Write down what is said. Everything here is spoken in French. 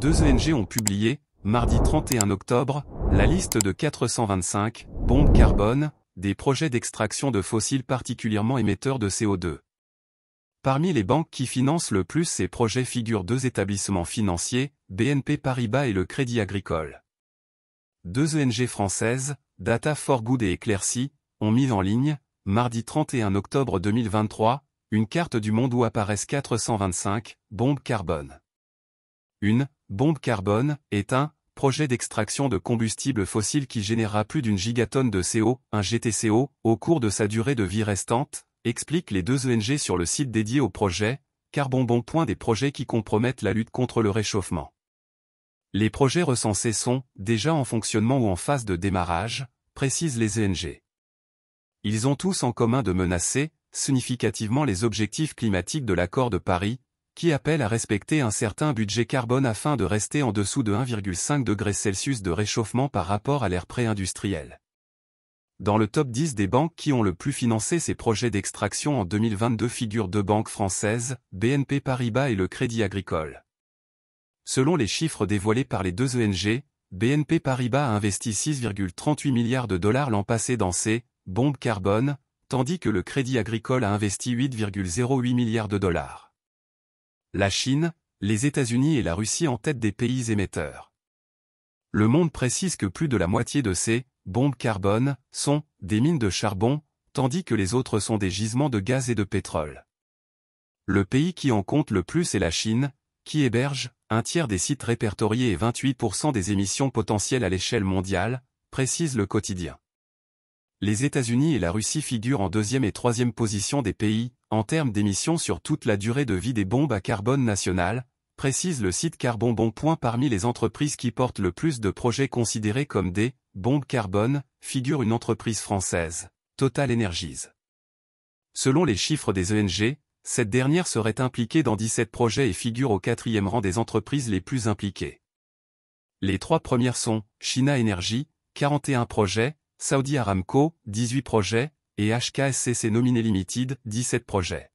Deux ENG ont publié, mardi 31 octobre, la liste de 425 bombes carbone des projets d'extraction de fossiles particulièrement émetteurs de CO2. Parmi les banques qui financent le plus ces projets figurent deux établissements financiers, BNP Paribas et le Crédit Agricole. Deux ENG françaises, Data for Good et Éclaircie, ont mis en ligne, mardi 31 octobre 2023, une carte du monde où apparaissent 425 bombes carbone. Une, bombe carbone, est un projet d'extraction de combustible fossile qui générera plus d'une gigatonne de CO, un GTCO, au cours de sa durée de vie restante, expliquent les deux ENG sur le site dédié au projet, Carbon Bon des projets qui compromettent la lutte contre le réchauffement. Les projets recensés sont, déjà en fonctionnement ou en phase de démarrage, précisent les ENG. Ils ont tous en commun de menacer, significativement les objectifs climatiques de l'accord de Paris, qui appelle à respecter un certain budget carbone afin de rester en dessous de 1,5 degré Celsius de réchauffement par rapport à l'ère pré-industrielle. Dans le top 10 des banques qui ont le plus financé ces projets d'extraction en 2022 figurent deux banques françaises, BNP Paribas et le Crédit Agricole. Selon les chiffres dévoilés par les deux ONG, e BNP Paribas a investi 6,38 milliards de dollars l'an passé dans ces bombes carbone, tandis que le Crédit Agricole a investi 8,08 milliards de dollars la Chine, les États-Unis et la Russie en tête des pays émetteurs. Le Monde précise que plus de la moitié de ces bombes carbone sont des mines de charbon, tandis que les autres sont des gisements de gaz et de pétrole. Le pays qui en compte le plus est la Chine, qui héberge un tiers des sites répertoriés et 28% des émissions potentielles à l'échelle mondiale, précise le quotidien les États-Unis et la Russie figurent en deuxième et troisième position des pays, en termes d'émissions sur toute la durée de vie des bombes à carbone nationales, précise le site Carbonbon. Parmi les entreprises qui portent le plus de projets considérés comme des « bombes carbone » figure une entreprise française, Total Energies. Selon les chiffres des ENG, cette dernière serait impliquée dans 17 projets et figure au quatrième rang des entreprises les plus impliquées. Les trois premières sont China Energy, 41 projets, Saudi Aramco, 18 projets, et HKSCC Nominé Limited, 17 projets.